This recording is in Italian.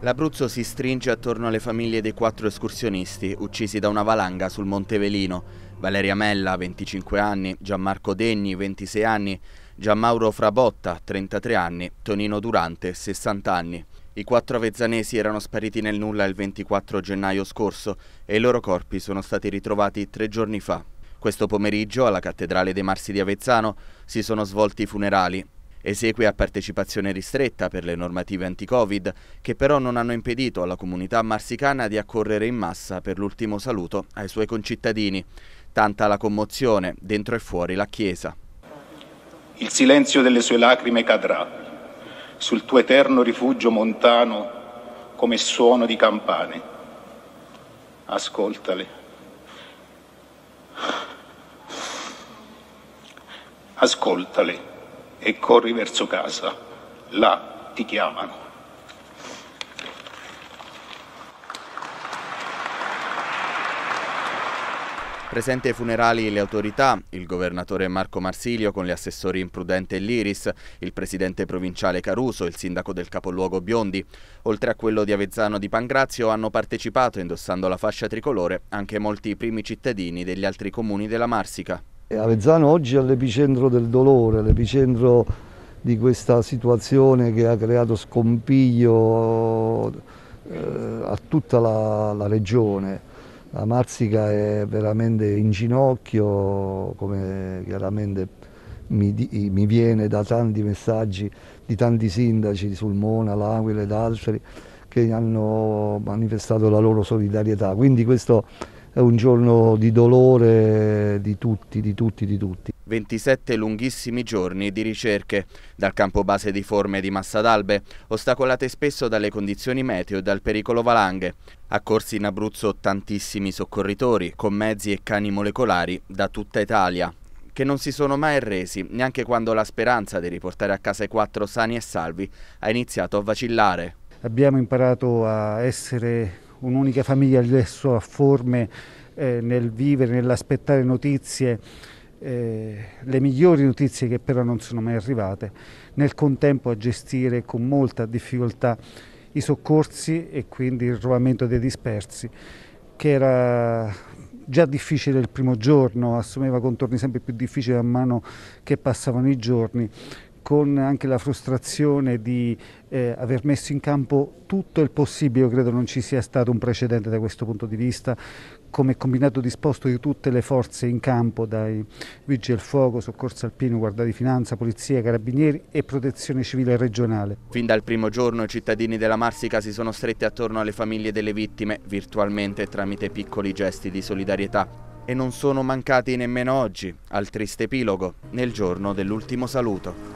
L'Abruzzo si stringe attorno alle famiglie dei quattro escursionisti uccisi da una valanga sul Monte Velino. Valeria Mella, 25 anni, Gianmarco Degni, 26 anni, Gianmauro Frabotta, 33 anni, Tonino Durante, 60 anni. I quattro avezzanesi erano spariti nel nulla il 24 gennaio scorso e i loro corpi sono stati ritrovati tre giorni fa. Questo pomeriggio alla Cattedrale dei Marsi di Avezzano si sono svolti i funerali esegue a partecipazione ristretta per le normative anti-Covid, che però non hanno impedito alla comunità marsicana di accorrere in massa per l'ultimo saluto ai suoi concittadini. Tanta la commozione dentro e fuori la chiesa. Il silenzio delle sue lacrime cadrà sul tuo eterno rifugio montano come suono di campane. Ascoltale. Ascoltale e corri verso casa. Là ti chiamano. Presente ai funerali le autorità, il governatore Marco Marsilio con gli assessori Imprudente e Liris, il presidente provinciale Caruso, il sindaco del capoluogo Biondi. Oltre a quello di Avezzano di Pangrazio hanno partecipato, indossando la fascia tricolore, anche molti primi cittadini degli altri comuni della Marsica. Avezzano oggi è l'epicentro del dolore, l'epicentro di questa situazione che ha creato scompiglio eh, a tutta la, la regione. La Marsica è veramente in ginocchio, come chiaramente mi, mi, viene da tanti messaggi di tanti sindaci di Sulmona, L'Aquila ed altri che hanno manifestato la loro solidarietà. Quindi questo è un giorno di dolore di tutti, di tutti, di tutti. 27 lunghissimi giorni di ricerche, dal campo base di forme di Massa d'Albe, ostacolate spesso dalle condizioni meteo e dal pericolo valanghe. Accorsi in Abruzzo tantissimi soccorritori, con mezzi e cani molecolari da tutta Italia, che non si sono mai arresi, neanche quando la speranza di riportare a casa i quattro sani e salvi ha iniziato a vacillare. Abbiamo imparato a essere un'unica famiglia adesso a forme eh, nel vivere, nell'aspettare notizie, eh, le migliori notizie che però non sono mai arrivate, nel contempo a gestire con molta difficoltà i soccorsi e quindi il trovamento dei dispersi, che era già difficile il primo giorno, assumeva contorni sempre più difficili man mano che passavano i giorni, con anche la frustrazione di eh, aver messo in campo tutto il possibile, io credo non ci sia stato un precedente da questo punto di vista, come combinato disposto di tutte le forze in campo, dai Vigili del Fuoco, Soccorso Alpino, Guardia di Finanza, Polizia, Carabinieri e Protezione Civile regionale. Fin dal primo giorno i cittadini della Marsica si sono stretti attorno alle famiglie delle vittime, virtualmente tramite piccoli gesti di solidarietà e non sono mancati nemmeno oggi, al triste epilogo, nel giorno dell'ultimo saluto.